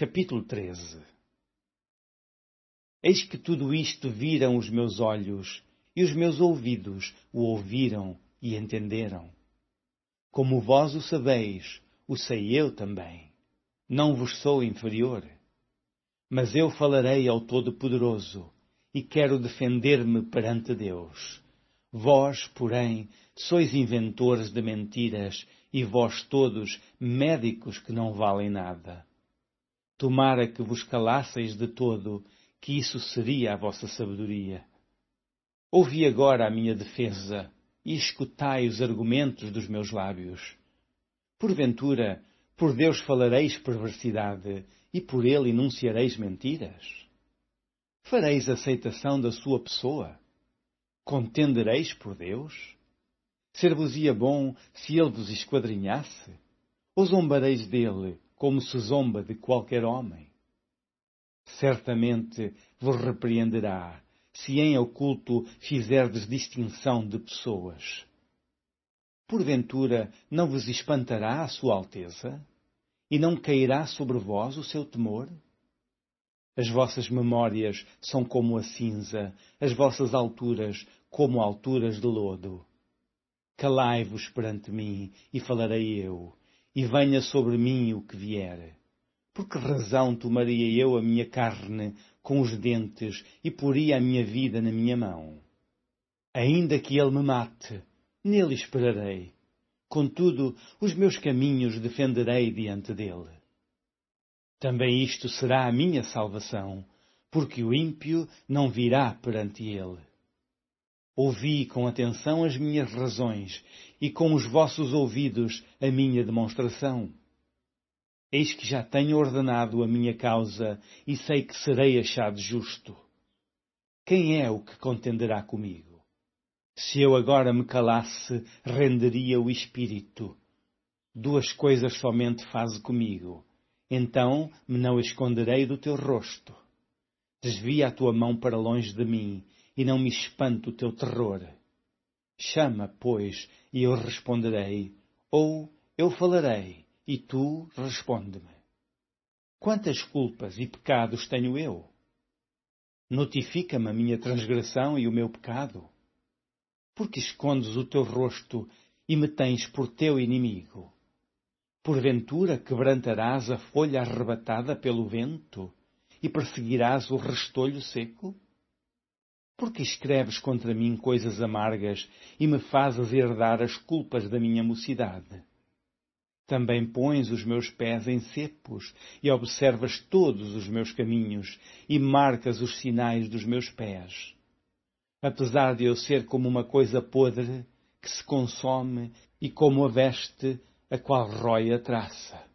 Capítulo 13 Eis que tudo isto viram os meus olhos, e os meus ouvidos o ouviram e entenderam. Como vós o sabeis, o sei eu também. Não vos sou inferior. Mas eu falarei ao Todo-Poderoso, e quero defender-me perante Deus. Vós, porém, sois inventores de mentiras, e vós todos médicos que não valem nada. Tomara que vos calasseis de todo, que isso seria a vossa sabedoria. Ouvi agora a minha defesa e escutai os argumentos dos meus lábios. Porventura, por Deus falareis perversidade e por ele enunciareis mentiras? Fareis aceitação da sua pessoa? Contendereis por Deus? Ser-vos-ia bom se ele vos esquadrinhasse? Ou zombareis dele como se zomba de qualquer homem. Certamente vos repreenderá, se em oculto fizerdes distinção de pessoas. Porventura não vos espantará a Sua Alteza? E não cairá sobre vós o seu temor? As vossas memórias são como a cinza, as vossas alturas como alturas de lodo. Calai-vos perante mim e falarei eu e venha sobre mim o que vier. Por que razão tomaria eu a minha carne com os dentes e poria a minha vida na minha mão? Ainda que ele me mate, nele esperarei. Contudo, os meus caminhos defenderei diante dele. Também isto será a minha salvação, porque o ímpio não virá perante ele. Ouvi com atenção as minhas razões e com os vossos ouvidos a minha demonstração. Eis que já tenho ordenado a minha causa e sei que serei achado justo. Quem é o que contenderá comigo? Se eu agora me calasse, renderia o espírito. Duas coisas somente faze comigo. Então me não esconderei do teu rosto. Desvia a tua mão para longe de mim e não me espanto o teu terror. Chama, pois, e eu responderei, ou eu falarei, e tu responde-me. Quantas culpas e pecados tenho eu? Notifica-me a minha transgressão e o meu pecado. Porque escondes o teu rosto e me tens por teu inimigo? Porventura quebrantarás a folha arrebatada pelo vento e perseguirás o restolho seco? Porque escreves contra mim coisas amargas e me fazes herdar as culpas da minha mocidade? Também pões os meus pés em cepos e observas todos os meus caminhos e marcas os sinais dos meus pés. Apesar de eu ser como uma coisa podre que se consome e como a veste a qual rói a traça.